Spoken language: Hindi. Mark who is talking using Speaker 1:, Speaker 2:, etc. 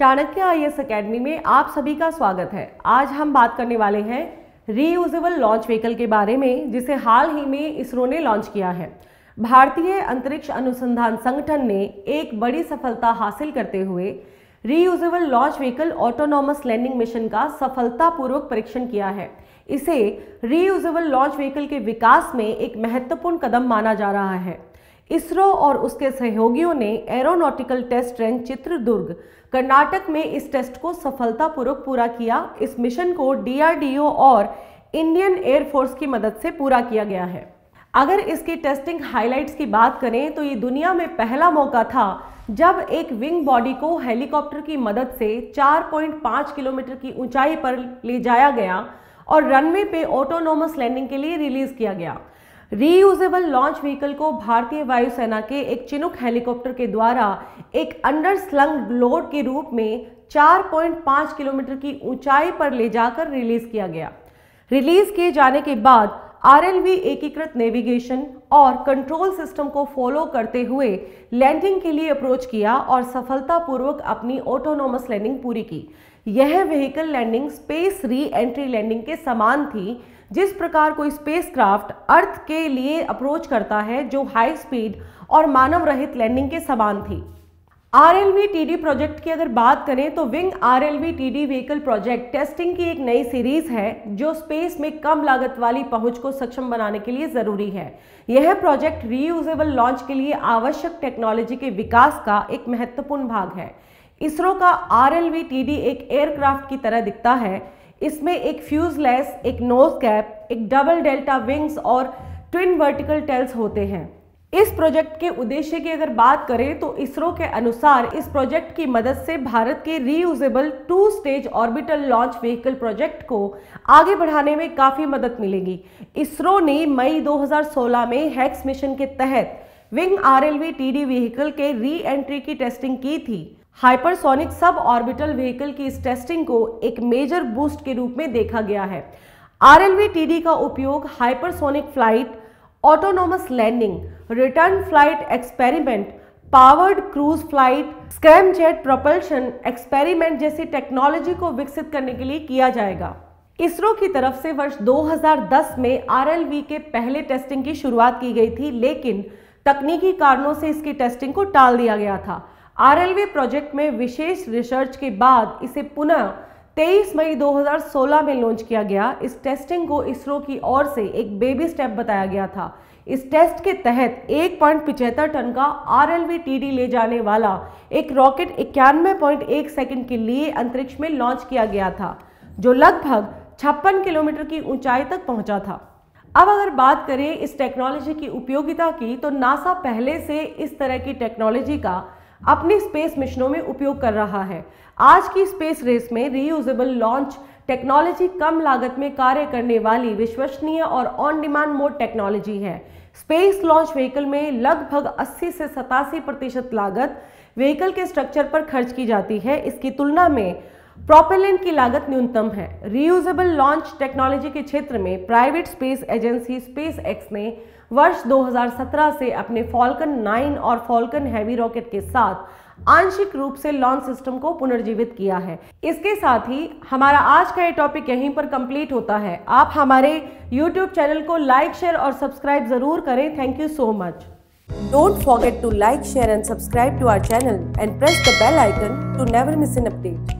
Speaker 1: चाणक्य आई एस अकेडमी में आप सभी का स्वागत है आज हम बात करने वाले हैं रीयूजेबल लॉन्च व्हीकल के बारे में जिसे हाल ही में इसरो ने लॉन्च किया है भारतीय अंतरिक्ष अनुसंधान संगठन ने एक बड़ी सफलता हासिल करते हुए reusable launch vehicle autonomous landing mission का सफलतापूर्वक परीक्षण किया है इसे रीयूजेबल लॉन्च व्हीकल के विकास में एक महत्वपूर्ण कदम माना जा रहा है इसरो और उसके सहयोगियों ने aeronautical test train Chitradurga Karnataka में इस टेस्ट को सफलतापूर्वक पूरा किया इस मिशन को डीआरडीओ और इंडियन एयरफोर्स की मदद से पूरा किया गया है अगर इसकी टेस्टिंग हाइलाइट्स की बात करें तो ये दुनिया में पहला मौका था जब एक विंग बॉडी को हेलीकॉप्टर की मदद से 4.5 किलोमीटर की ऊंचाई पर ले जाया गया और रनवे पे ऑटोनोमस लैंडिंग के लिए रिलीज किया गया रीयूजेबल लॉन्च व्हीकल को भारतीय वायुसेना के एक चिनुक हेलीकॉप्टर के द्वारा एक अंडर स्लंग लोड के रूप में 4.5 किलोमीटर की ऊंचाई पर ले जाकर रिलीज किया गया रिलीज किए जाने के बाद आर एकीकृत नेविगेशन और कंट्रोल सिस्टम को फॉलो करते हुए लैंडिंग के लिए अप्रोच किया और सफलतापूर्वक अपनी ऑटोनोमस लैंडिंग पूरी की यह vehicle landing space re entry landing के समान थी जिस प्रकार कोई स्पेसक्राफ्ट अर्थ के लिए अप्रोच करता है जो हाई स्पीड और मानव रहित लैंडिंग के समान थी आर एल प्रोजेक्ट की अगर बात करें तो wing R L V T D vehicle project testing की एक नई सीरीज है जो स्पेस में कम लागत वाली पहुंच को सक्षम बनाने के लिए ज़रूरी है यह प्रोजेक्ट रीयूजेबल लॉन्च के लिए आवश्यक टेक्नोलॉजी के विकास का एक महत्वपूर्ण भाग है इसरो का आर एल एक एयरक्राफ्ट की तरह दिखता है इसमें एक फ्यूजलेस एक नोज कैप एक डबल डेल्टा विंग्स और ट्विन वर्टिकल टेल्स होते हैं इस प्रोजेक्ट के उद्देश्य की अगर बात करें तो इसरो के अनुसार इस प्रोजेक्ट की मदद से भारत के reusable two stage orbital launch vehicle project को आगे बढ़ाने में काफ़ी मदद मिलेगी इसरो ने मई 2016 में हैक्स मिशन के तहत wing R L T D vehicle के री एंट्री की टेस्टिंग की थी हाइपरसोनिक सब ऑर्बिटल व्हीकल की इस टेस्टिंग को एक मेजर बूस्ट के रूप में देखा गया है आर टीडी का उपयोग hypersonic flight autonomous landing return flight experiment powered cruise flight scramjet propulsion experiment जैसी टेक्नोलॉजी को विकसित करने के लिए किया जाएगा इसरो की तरफ से वर्ष 2010 में आर के पहले टेस्टिंग की शुरुआत की गई थी लेकिन तकनीकी कारणों से इसकी टेस्टिंग को टाल दिया गया था आरएलवी प्रोजेक्ट में विशेष रिसर्च के बाद इसे पुनः 23 मई 2016 में लॉन्च किया गया इस टेस्टिंग को इसरो की ओर से एक बेबी स्टेप बताया गया था इस टेस्ट के तहत एक टन का आर एल ले जाने वाला एक रॉकेट इक्यानवे पॉइंट सेकेंड के लिए अंतरिक्ष में लॉन्च किया गया था जो लगभग छप्पन किलोमीटर की ऊंचाई तक पहुंचा था अब अगर बात करें इस टेक्नोलॉजी की उपयोगिता की तो नासा पहले से इस तरह की टेक्नोलॉजी का अपने स्पेस मिशनों में उपयोग कर रहा है आज की स्पेस रेस में रीयूजेबल लॉन्च टेक्नोलॉजी कम लागत में कार्य करने वाली विश्वसनीय और ऑन डिमांड मोड टेक्नोलॉजी है स्पेस लॉन्च व्हीकल में लगभग 80 से सतासी प्रतिशत लागत व्हीकल के स्ट्रक्चर पर खर्च की जाती है इसकी तुलना में प्रोपेलेंट की लागत न्यूनतम है रियूजेबल लॉन्च टेक्नोलॉजी के क्षेत्र में private space agency SpaceX ने वर्ष 2017 से अपने फॉल्कन 9 और फॉल्कन हैवी रॉकेट के साथ आंशिक रूप से लॉन्च सिस्टम को पुनर्जीवित किया है इसके साथ ही हमारा आज का ये टॉपिक यहीं पर कंप्लीट होता है आप हमारे YouTube चैनल को लाइक शेयर और सब्सक्राइब जरूर करें thank you so much don't forget to like share and subscribe to our channel and press the bell icon to never miss an update